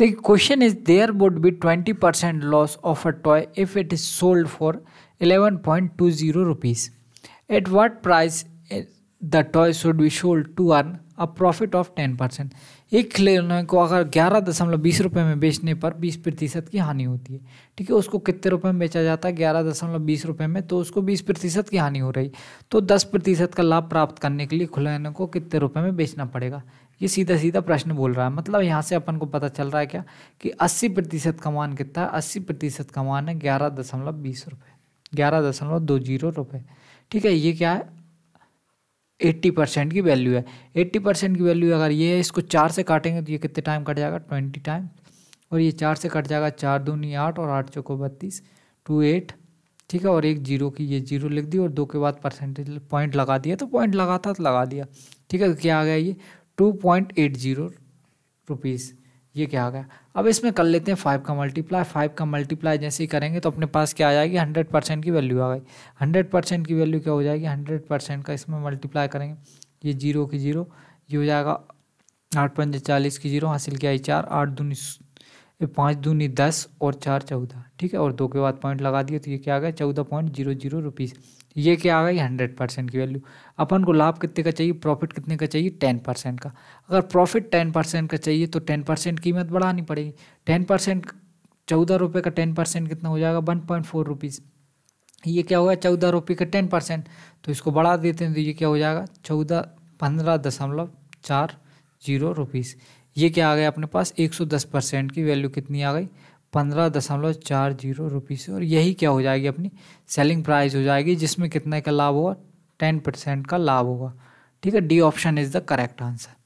The question is there would be 20% loss of a toy if it is sold for 11.20 rupees. At what price eh, the toy should be sold to earn a profit of ten percent एक खिलौने को अगर ग्यारह दशमलव बीस रुपये में बेचने पर बीस प्रतिशत की हानि होती है ठीक है उसको कितने रुपए में बेचा जाता है ग्यारह दशमलव बीस रुपये में तो उसको बीस प्रतिशत की हानि हो रही तो दस प्रतिशत का लाभ प्राप्त करने के लिए खिलौने को कितने रुपये में बेचना पड़ेगा ये सीधा सीधा प्रश्न बोल रहा है मतलब यहाँ से अपन को पता चल रहा है क्या कि अस्सी प्रतिशत कमान कितना है अस्सी प्रतिशत कमान है ग्यारह दशमलव बीस रुपये ग्यारह दशमलव दो जीरो रुपये ठीक है ये क्या है एट्टी परसेंट की वैल्यू है एट्टी परसेंट की वैल्यू अगर ये इसको चार से काटेंगे तो ये कितने टाइम कट जाएगा ट्वेंटी टाइम और ये चार से कट जाएगा चार दूनी आठ और आठ चौको बत्तीस टू एट ठीक है और एक जीरो की ये जीरो लिख दी और दो के बाद परसेंटेज पॉइंट लगा दिया तो पॉइंट लगा था तो लगा दिया ठीक है तो क्या आ गया ये two point eight zero rupees ये क्या हो गया अब इसमें कर लेते हैं फाइव का मल्टीप्लाई फाइव का मल्टीप्लाई जैसे ही करेंगे तो अपने पास क्या आ जाएगी हंड्रेड परसेंट की वैल्यू आ गई हंड्रेड परसेंट की वैल्यू क्या हो जाएगी हंड्रेड परसेंट का इसमें मल्टीप्लाई करेंगे ये जीरो की जीरो ये हो जाएगा आठ पंजे चालीस की जीरो हासिल किया चार आठ दूनी ये पाँच दूनी दस और चार चौदह ठीक है और दो के बाद पॉइंट लगा दिए तो ये क्या आ गया चौदह पॉइंट जीरो जीरो रुपीज़ ये क्या आ गया हंड्रेड परसेंट की वैल्यू अपन को लाभ कितने का चाहिए प्रॉफिट कितने का चाहिए टेन परसेंट का अगर प्रॉफिट टेन परसेंट का चाहिए तो टेन परसेंट कीमत बढ़ानी पड़ेगी टेन परसेंट चौदह रुपये का टेन परसेंट कितना हो जाएगा वन पॉइंट फोर रुपीज़ ये क्या होगा चौदह रुपये का टेन परसेंट तो इसको बढ़ा देते हैं तो ये क्या हो जाएगा चौदह पंद्रह दशमलव चार जीरो रुपीज़ ये क्या आ गया अपने पास एक सौ दस परसेंट की वैल्यू कितनी आ गई पंद्रह दशमलव चार जीरो रुपीज़ और यही क्या हो जाएगी अपनी सेलिंग प्राइस हो जाएगी जिसमें कितने का लाभ होगा टेन परसेंट का लाभ होगा ठीक है D option is the correct answer